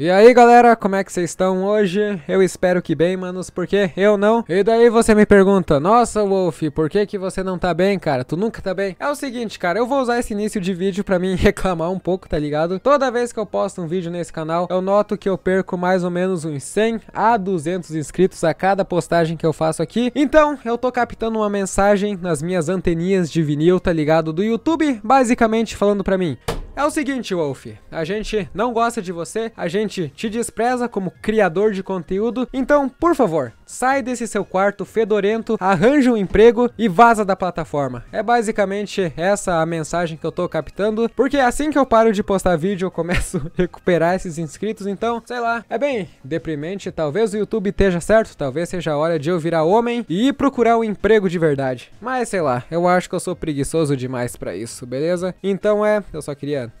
E aí galera, como é que vocês estão hoje? Eu espero que bem, manos, porque eu não. E daí você me pergunta, nossa Wolf, por que que você não tá bem, cara? Tu nunca tá bem? É o seguinte, cara, eu vou usar esse início de vídeo pra mim reclamar um pouco, tá ligado? Toda vez que eu posto um vídeo nesse canal, eu noto que eu perco mais ou menos uns 100 a 200 inscritos a cada postagem que eu faço aqui. Então, eu tô captando uma mensagem nas minhas anteninhas de vinil, tá ligado? Do YouTube, basicamente falando pra mim... É o seguinte, Wolf, a gente não gosta de você, a gente te despreza como criador de conteúdo, então, por favor, sai desse seu quarto fedorento, arranja um emprego e vaza da plataforma. É basicamente essa a mensagem que eu tô captando, porque assim que eu paro de postar vídeo, eu começo a recuperar esses inscritos, então, sei lá, é bem deprimente, talvez o YouTube esteja certo, talvez seja a hora de eu virar homem e ir procurar um emprego de verdade. Mas sei lá, eu acho que eu sou preguiçoso demais para isso, beleza? Então é, eu só queria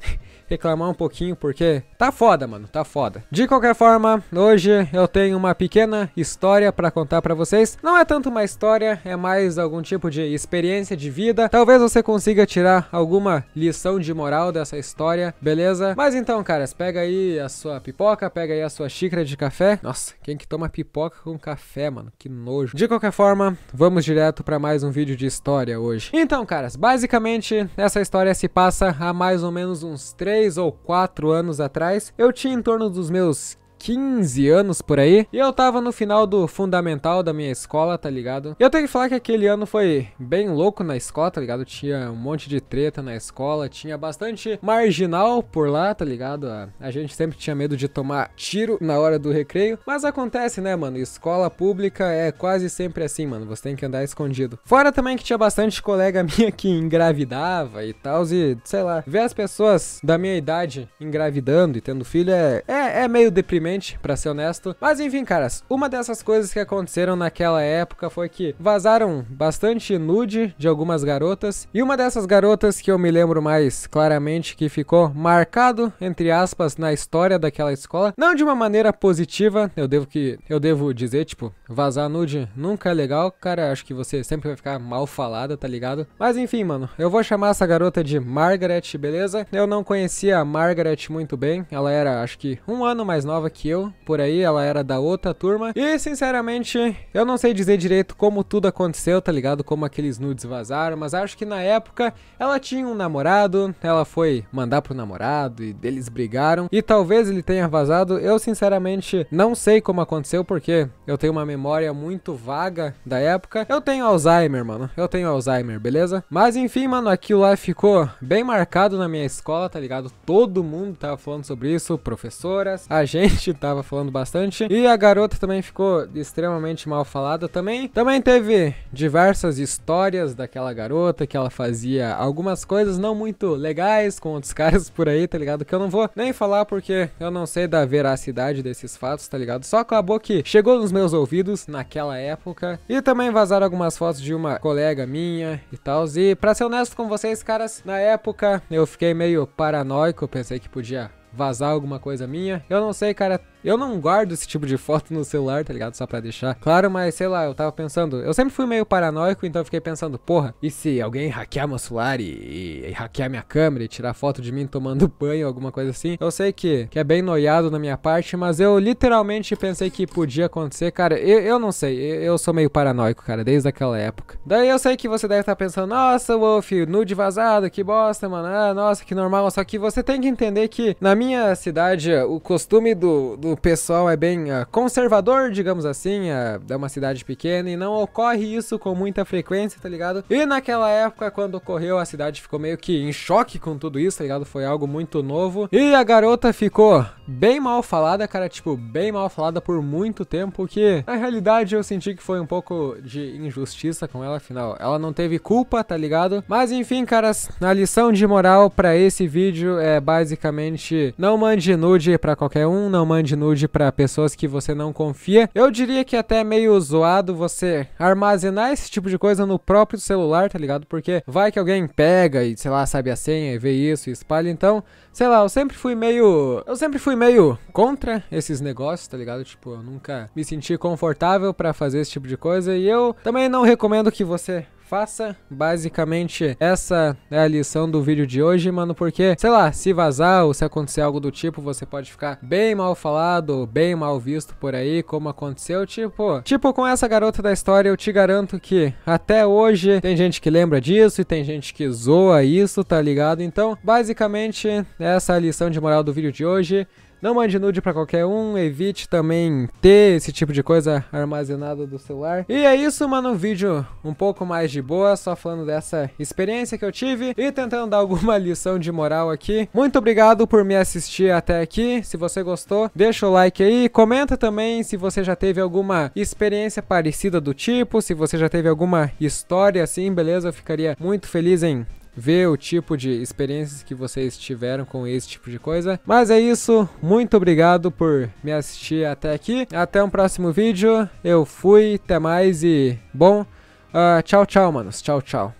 reclamar um pouquinho, porque tá foda, mano, tá foda. De qualquer forma, hoje eu tenho uma pequena história para contar para vocês. Não é tanto uma história, é mais algum tipo de experiência de vida. Talvez você consiga tirar alguma lição de moral dessa história, beleza? Mas então, caras, pega aí a sua pipoca, pega aí a sua xícara de café. Nossa, quem que toma pipoca com café, mano? Que nojo. De qualquer forma, vamos direto para mais um vídeo de história hoje. Então, caras, basicamente essa história se passa há mais ou menos uns 3 3 ou 4 anos atrás, eu tinha em torno dos meus 15 anos por aí. E eu tava no final do fundamental da minha escola, tá ligado? E eu tenho que falar que aquele ano foi bem louco na escola, tá ligado? Tinha um monte de treta na escola, tinha bastante marginal por lá, tá ligado? A gente sempre tinha medo de tomar tiro na hora do recreio. Mas acontece, né, mano? Escola pública é quase sempre assim, mano. Você tem que andar escondido. Fora também que tinha bastante colega minha que engravidava e tal. E, sei lá, ver as pessoas da minha idade engravidando e tendo filho é, é, é meio deprimente sinceramente, para ser honesto. Mas enfim, caras, uma dessas coisas que aconteceram naquela época foi que vazaram bastante nude de algumas garotas. E uma dessas garotas que eu me lembro mais claramente que ficou marcado, entre aspas, na história daquela escola. Não de uma maneira positiva, eu devo que eu devo dizer, tipo, vazar nude nunca é legal, cara. Acho que você sempre vai ficar mal falada, tá ligado? Mas enfim, mano, eu vou chamar essa garota de Margaret, beleza? Eu não conhecia a Margaret muito bem. Ela era, acho que, um ano mais nova que que eu, por aí, ela era da outra turma. E, sinceramente, eu não sei dizer direito como tudo aconteceu, tá ligado? Como aqueles nudes vazaram, mas acho que na época ela tinha um namorado, ela foi mandar pro namorado e eles brigaram. E talvez ele tenha vazado, eu sinceramente não sei como aconteceu, porque eu tenho uma memória muito vaga da época. Eu tenho Alzheimer, mano, eu tenho Alzheimer, beleza? Mas enfim, mano, aquilo lá ficou bem marcado na minha escola, tá ligado? Todo mundo tava falando sobre isso, professoras, a gente Cast, tava falando bastante. E a garota também ficou extremamente mal falada também. Também teve diversas histórias daquela garota que ela fazia algumas coisas não muito legais com outros caras por aí, tá ligado? Que eu não vou nem falar porque eu não sei da veracidade desses fatos, tá ligado? Só acabou que chegou nos meus ouvidos naquela época. E também vazaram algumas fotos de uma colega minha e tal. E pra ser honesto com vocês, caras, na época eu fiquei meio paranoico, pensei que podia vazar alguma coisa minha. Eu não sei, cara, eu não guardo esse tipo de foto no celular, tá ligado? Só pra deixar. Claro, mas sei lá, eu tava pensando. Eu sempre fui meio paranoico, então eu fiquei pensando, porra, e se alguém hackear meu celular e, e, e hackear minha câmera e tirar foto de mim tomando banho, alguma coisa assim? Eu sei que, que é bem noiado na minha parte, mas eu literalmente pensei que podia acontecer, cara. Eu, eu não sei, eu, eu sou meio paranoico, cara, desde aquela época. Daí eu sei que você deve estar tá pensando, nossa, Wolf, nude vazado, que bosta, mano. Ah, nossa, que normal. Só que você tem que entender que na minha cidade o costume do, do o pessoal é bem uh, conservador, digamos assim, uh, é uma cidade pequena e não ocorre isso com muita frequência, tá ligado? E naquela época, quando ocorreu, a cidade ficou meio que em choque com tudo isso, tá ligado? Foi algo muito novo. E a garota ficou bem mal falada, cara, tipo, bem mal falada por muito tempo, que na realidade eu senti que foi um pouco de injustiça com ela, afinal, ela não teve culpa, tá ligado? Mas enfim, caras, a lição de moral para esse vídeo é basicamente não mande nude para qualquer um, não mande nude para pessoas que você não confia. Eu diria que até é meio zoado você armazenar esse tipo de coisa no próprio celular, tá ligado? Porque vai que alguém pega e, sei lá, sabe a senha e vê isso e espalha. Então, sei lá, eu sempre fui meio. Eu sempre fui meio contra esses negócios, tá ligado? Tipo, eu nunca me senti confortável para fazer esse tipo de coisa. E eu também não recomendo que você faça. Basicamente, essa é a lição do vídeo de hoje, mano, porque, sei lá, se vazar ou se acontecer algo do tipo, você pode ficar bem mal falado, bem mal visto por aí, como aconteceu, tipo, tipo com essa garota da história, eu te garanto que até hoje tem gente que lembra disso e tem gente que zoa isso, tá ligado? Então, basicamente, essa é a lição de moral do vídeo de hoje. Não mande nude para qualquer um, evite também ter esse tipo de coisa armazenada do celular. E é isso, mano, um vídeo um pouco mais de boa, só falando dessa experiência que eu tive e tentando dar alguma lição de moral aqui. Muito obrigado por me assistir até aqui. Se você gostou, deixa o like aí, comenta também se você já teve alguma experiência parecida do tipo, se você já teve alguma história assim, beleza? Eu ficaria muito feliz em ver o tipo de experiências que vocês tiveram com esse tipo de coisa. Mas é isso, muito obrigado por me assistir até aqui. Até um próximo vídeo, eu fui, até mais e bom, uh, tchau, tchau, manos, tchau, tchau.